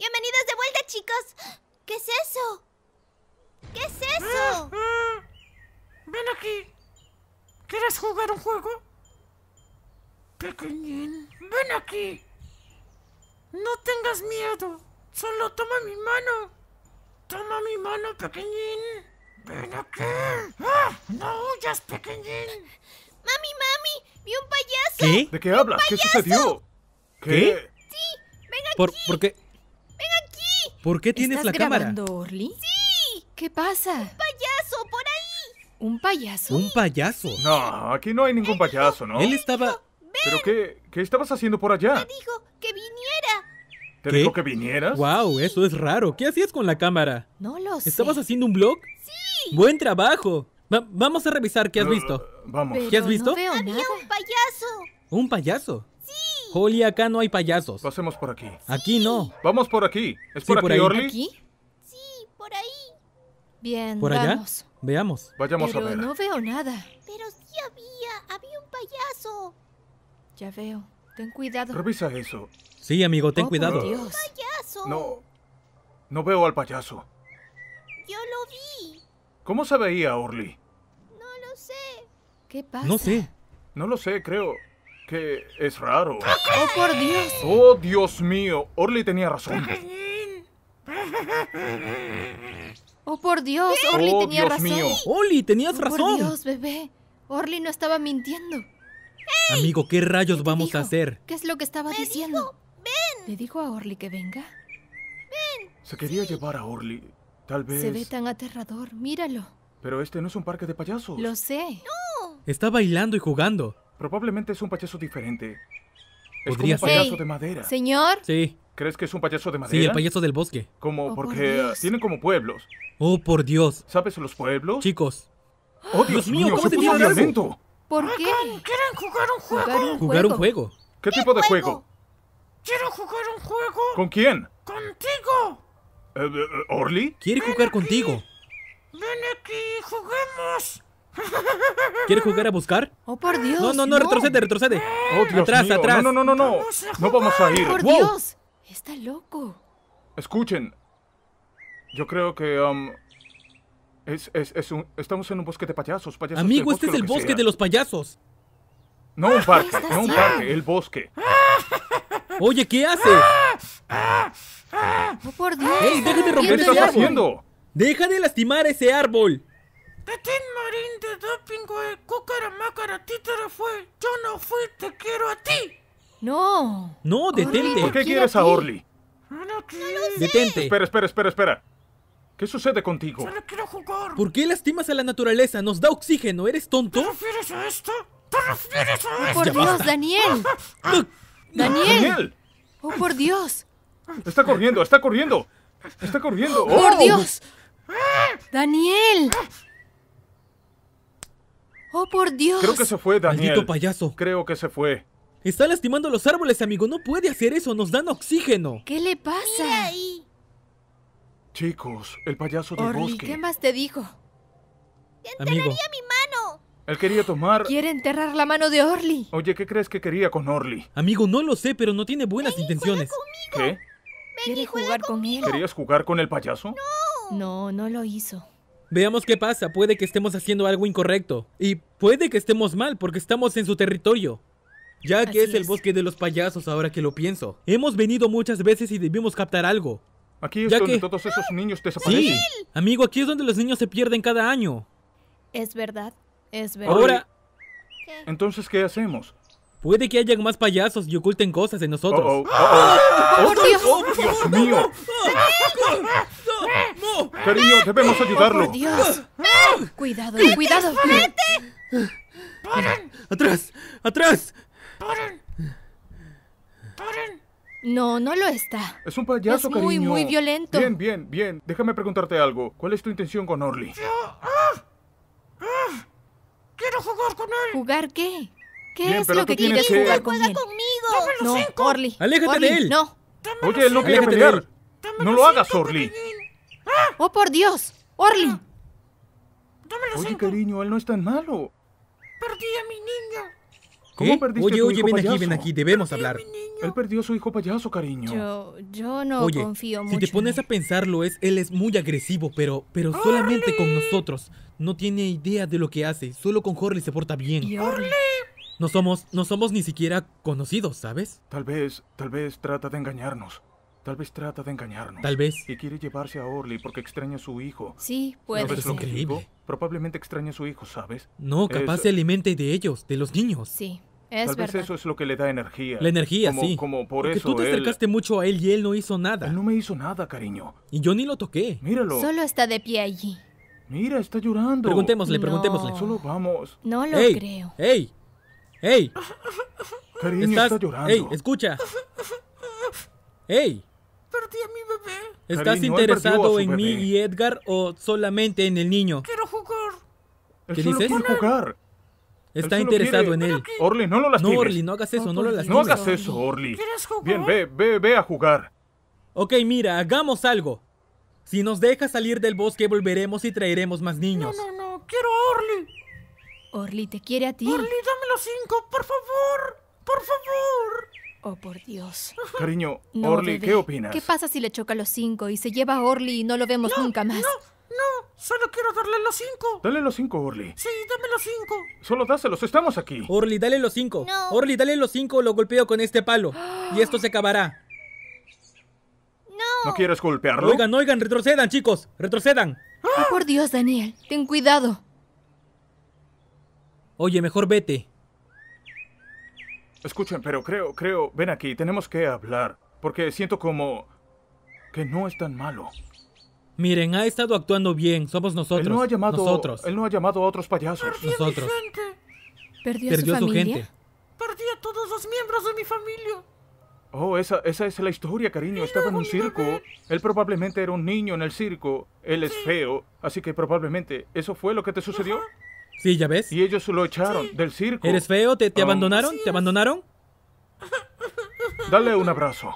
Bienvenidos de vuelta, chicos. ¿Qué es eso? ¿Qué es eso? Eh, eh, ven aquí. ¿Quieres jugar un juego? Pequeñín, ven aquí. No tengas miedo. Solo toma mi mano. Toma mi mano, pequeñín. Ven aquí. Ah, no huyas, pequeñín. Mami, mami, vi un payaso. ¿Qué? ¿De qué hablas? ¿Qué sucedió? ¿Qué? Sí, ven aquí. ¿por qué? ¡Ven aquí! ¿Por qué tienes ¿Estás la grabando, cámara? Orly? ¡Sí! ¿Qué pasa? ¡Un payaso por ahí! ¿Un payaso? ¿Un payaso? No, aquí no hay ningún payaso, ¿no? Él estaba... ¿Pero qué, qué estabas haciendo por allá? Me dijo que viniera. ¿Te dijo que vinieras? ¡Wow! Eso es raro. ¿Qué hacías con la cámara? No lo sé. ¿Estabas haciendo un blog? ¡Sí! ¡Buen trabajo! vamos a revisar qué has visto. vamos. ¿Qué has visto? veo Había un payaso. ¿Un payaso? Holly, acá no hay payasos. Pasemos por aquí. Aquí no. Vamos por aquí. ¿Es por, aquí, Orly? Sí, por ahí. Bien, ¿Por allá? Veamos. Vayamos a ver. no veo nada. Pero sí había, había un payaso. Ya veo. Ten cuidado. Revisa eso. Sí, amigo, ten oh, cuidado. Por Dios. payaso? No. No veo al payaso. Yo lo vi. ¿Cómo se veía, Orly? No lo sé. ¿Qué pasa? No sé. No lo sé, creo es raro. ¡Oh, por Dios! ¡Oh, Dios mío! Orly tenía razón. ¡Oh, por Dios! Orly oh, tenía razón. Mío. ¡Orly, tenías oh, razón! ¡Por Dios, bebé! Orly no estaba mintiendo. Amigo, ¿qué rayos vamos a hacer? ¿Qué es lo que estaba diciendo? ven. ¿Le dijo a Orly que venga? Ven. Se quería llevar a Orly. Tal vez... Se ve tan aterrador. Míralo. Pero este no es un parque de payasos. Lo sé. Está bailando y jugando. Probablemente es un payaso diferente. Es como un payaso de madera. Señor. Sí. ¿Crees que es un payaso de madera? Sí, el payaso del bosque. Como oh, porque ah, tienen como pueblos. Oh, por Dios. ¿Sabes los pueblos? Chicos. Oh, Dios, mío, ¿cómo se ¿Por qué? ¿Quieren jugar un juego? Jugar un, juego. ¿Qué, tipo de juego? Quiero jugar un juego. ¿Con quién? Contigo. Eh, eh, eh, ¿Orly? Quiere jugar contigo. Ven aquí, juguemos. ¿Quieres jugar a buscar? Oh, por Dios. No, no, no, retrocede, retrocede. Oh, Dios atrás, mío. atrás. No, no, no, no, no. Vamos a no vamos ir. Por Dios. Está loco. Escuchen. Yo creo que um, estamos en un bosque de payasos, payasos Amigo, este es el bosque de los payasos. No un parque, no un parque, el bosque. Oye, ¿qué hace? Oh, por Dios. ¡Ey, deja de romper ¿Qué estás haciendo? Deja de lastimar ese árbol. Detén, Marín de de Cúcara Mácara, Títere fue, yo no fui, te quiero a ti. No. No, detente. ¿Por qué quieres a Orly? No, detente. Espera, espera, espera, espera. ¿Qué sucede contigo? no quiero jugar. ¿Por qué lastimas a la naturaleza? Nos da oxígeno, ¿eres tonto? ¿Te refieres a esto? ¿Te refieres a esto? Por Dios, ah, Daniel. Daniel. Daniel. Oh, por Dios. Está corriendo, está corriendo. Está corriendo. ¡Oh, por Dios! Eh. ¡Daniel! Eh. ¡Oh, por Dios! Creo que se fue, Daniel. Maldito payaso. Creo que se fue. Está lastimando los árboles, amigo. No puede hacer eso. Nos dan oxígeno. ¿Qué le pasa? Mira ahí. Chicos, el payaso del Orly, ¿qué más te dijo? ¡Enterraría mi mano! Él quería tomar... Quiere enterrar la mano de Orly. Oye, ¿qué crees que quería con Orly? Amigo, no lo sé, pero no tiene buenas intenciones. ¿Qué? Ven jugar conmigo? con él? ¿Querías jugar con el payaso? No. No, no lo hizo. Veamos qué pasa, puede que estemos haciendo algo incorrecto. Y puede que estemos mal porque estamos en su territorio. Ya que es, el bosque de los payasos ahora que lo pienso. Hemos venido muchas veces y debimos captar algo. Aquí es donde todos esos niños desaparecen. Sí, amigo, aquí es donde los niños se pierden cada año. Es verdad, es verdad. Ahora... Entonces, ¿qué hacemos? Puede que hayan más payasos y oculten cosas de nosotros. ¡Oh, oh, Dios! ¡Oh, Dios mío! Cariño, debemos ayudarlo. Oh, Dios. Cuidado, cuidado. ¡Vete! ¡Paren! ¡Atrás! ¡Atrás! ¡Paren! ¡Paren! No, no lo está. Es un payaso, cariño. es muy, muy violento. Bien, bien, bien. Déjame preguntarte algo. ¿Cuál es tu intención con Orly? Yo... ¡Ah! ¡Ah! ¡Quiero jugar con él! ¿Jugar qué? ¿Qué es lo que quieres que... jugar con él? conmigo! no, cinco. Orly. ¡Aléjate de él! ¡No! Oye, él no quiere pelear. ¡No lo hagas, Orly! ¡Oh, por Dios! ¡Orly! Dámelo, Oye, cariño, él no es tan malo. Perdí a mi niño. ¿Cómo perdiste oye, a tu oye, ven aquí, ven aquí, debemos hablar. Él perdió a su hijo payaso, cariño. Yo, yo no confío mucho. Si te pones a pensarlo, es, él es muy agresivo, pero, pero solamente con nosotros. No tiene idea de lo que hace. Solo con Orly se porta bien. Orly? No somos, no somos ni siquiera conocidos, ¿sabes? Tal vez, tal vez trata de engañarnos. Tal vez trata de engañarnos. Tal vez. Y quiere llevarse a Orly porque extraña a su hijo. Sí, puede ¿No Lo que Probablemente extraña a su hijo, ¿sabes? No, capaz se alimente de ellos, de los niños. Sí, es Tal vez eso es lo que le da energía. La energía, sí. Como por porque tú te acercaste mucho a él y él no hizo nada. Él no me hizo nada, cariño. Y yo ni lo toqué. Míralo. Solo está de pie allí. Mira, está llorando. Preguntémosle, preguntémosle. Solo vamos. No lo creo. ¡Ey! ¡Ey! Cariño, está llorando. ¡Ey, escucha! ¡Ey! ¿Estás interesado en mí y Edgar o solamente en el niño? Quiero jugar. ¿Qué dices? jugar. Está interesado en él. Orly, no lo lastimes. No, Orly, no hagas eso, no, lo lastimes. No hagas eso, Orly. ¿Quieres jugar? Bien, ve, ve, ve a jugar. Ok, mira, hagamos algo. Si nos deja salir del bosque, volveremos y traeremos más niños. No, no, no, quiero a Orly. Orly te quiere a ti. Orly, dame los cinco, por favor. Por favor. Oh, por Dios. Cariño, Orly, ¿qué opinas? ¿Qué pasa si le choca los cinco y se lleva a Orly y no lo vemos nunca más? No, no, solo quiero darle los cinco. Dale los cinco, Orly. Sí, dame los cinco. Solo dáselos, estamos aquí. Orly, dale los cinco. Orly, dale los cinco, lo golpeo con este palo. Y esto se acabará. No. ¿No quieres golpearlo? Oigan, oigan, retrocedan, chicos, retrocedan. Oh, por Dios, Daniel, ten cuidado. Oye, mejor vete. Escuchen, pero creo, creo, ven aquí, tenemos que hablar, porque siento como que no es tan malo. Miren, ha estado actuando bien, somos nosotros. Él no ha llamado, nosotros. Él no ha llamado a otros payasos. Perdí A gente. ¿Perdió, su, familia? gente. Perdí a todos los miembros de mi familia. Oh, esa, esa es la historia, cariño. Estaba en un circo. Él probablemente era un niño en el circo. Él es feo, así que probablemente eso fue lo que te sucedió. Sí, ya ves. Y ellos lo echaron del circo. ¿Eres feo? ¿Te, te ah. abandonaron? ¿Te abandonaron? Dale un abrazo.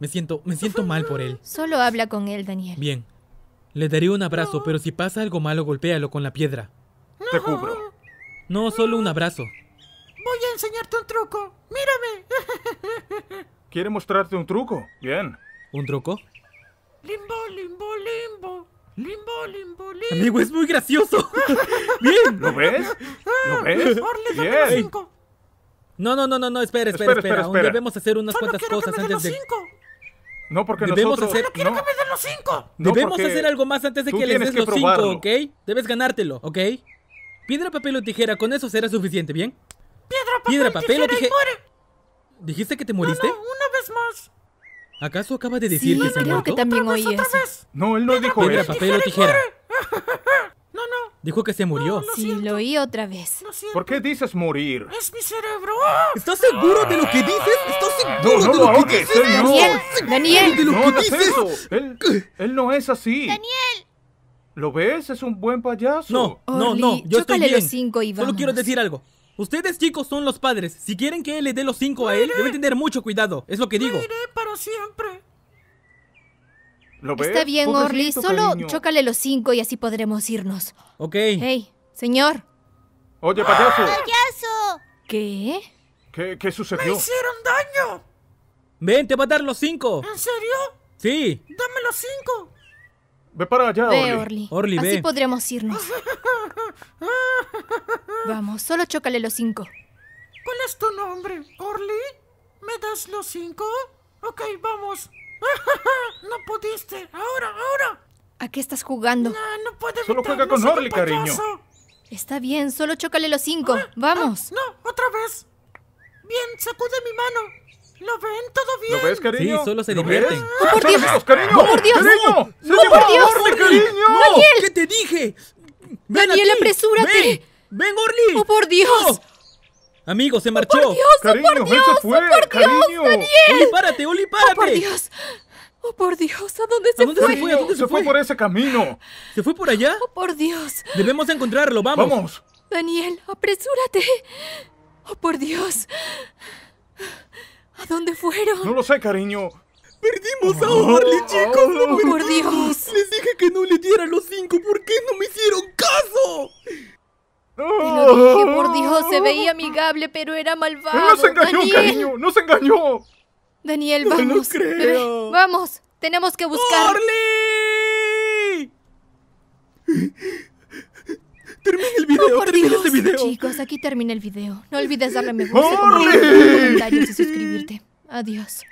Me siento, me siento mal por él. Solo habla con él, Daniel. Bien. Le daré un abrazo, pero si pasa algo malo, golpéalo con la piedra. Te cubro. No, solo un abrazo. Voy a enseñarte un truco. Mírame. Quiere mostrarte un truco. Bien. ¿Un truco? Limbo, limbo, limbo. Limbo, limbo, limbo. Amigo, es muy gracioso. Bien. ¿Lo ves? ¿Lo ah. ves? ¡Bien! No, no, no, no, no, espera, espera, espera. debemos hacer unas cuantas cosas antes de. Cinco. No, porque debemos nosotros... hacer... No, que me den los cinco. debemos hacer algo más antes de que les des los cinco, ¿ok? Debes ganártelo, ¿ok? Piedra, papel o tijera, con eso será suficiente, ¿bien? Piedra, papel, tijera, o tijera. ¿Dijiste que te moriste? no, una vez más. ¿Acaso acaba de decir que se creo que también oí eso. No, él no dijo eso. papel o tijera. No, no. Dijo que se murió. sí, lo oí otra vez. ¿Por qué dices morir? Es mi cerebro. ¿Estás seguro de lo que ah. dices? ¿Estás seguro no, no, de lo, que dices? Daniel, Daniel. De no, dices? Eso. Él, él no es así. Daniel. ¿Lo ves? Es un buen payaso. No, no, no. Yo estoy bien. Los cinco y Solo quiero decir algo. Ustedes chicos son los padres. Si quieren que él le dé los cinco a él, debe tener mucho cuidado. Es lo que digo. Iré para siempre. ¿Lo Está bien, Orly. Solo chócale los cinco y así podremos irnos. Ok. Hey, señor. Oye, payaso. ¿Qué? ¿Qué, sucedió? ¡Me hicieron daño! Ven, te va a dar los cinco ¿En serio? Sí. Dame los cinco Ve para allá, Orly. Orly, Orly Así podremos irnos. Vamos, solo chócale los cinco. ¿Cuál es tu nombre, Orly? ¿Me das los cinco? Ok, vamos. no pudiste. Ahora, ahora. ¿A qué estás jugando? No, no puede Solo juega con Orly, cariño. Está bien, solo chócale los cinco. Ah, ah, vamos. no, otra vez. Bien, sacude mi mano. ¿Lo ven? ¿Todo bien? ¿Lo ves, cariño? Sí, solo se divierten. ¡Oh, por Dios! ¡Oh, por Dios! ¡No, ¡No, por Dios! Orly, cariño! ¡Daniel! ¿Qué te dije? ¡Daniel, apresúrate! ¡Ven, Orly! ¡Oh, por Dios! Amigo, se marchó. ¡Oh, por Dios! Cariño, ¡Oh, por Dios! ¡Oh, se fue, por cariño. Dios, Daniel! ¡Oli, párate! ¡Oli, párate! ¡Oh, por Dios! ¡Oh, por Dios! ¿A dónde se dónde fue? Se fue? dónde se, fue? por ese camino. ¿Se fue por allá? ¡Oh, por Dios! Debemos encontrarlo, vamos. ¡Vamos! Daniel, apresúrate. ¡Oh, por Dios! ¿A dónde fueron? No lo sé, cariño. Perdimos a Orly, chicos. No por Dios. Les dije que no le diera los cinco. ¿Por qué no me hicieron caso? No. lo dije, por Dios, se veía amigable, pero era malvado. No se engañó, cariño, no se engañó. Daniel, vamos. No lo creo. vamos, tenemos que buscar. ¡Orly! Chicos, aquí termina el video. No olvides darle me gusta, comentarios y suscribirte. Adiós.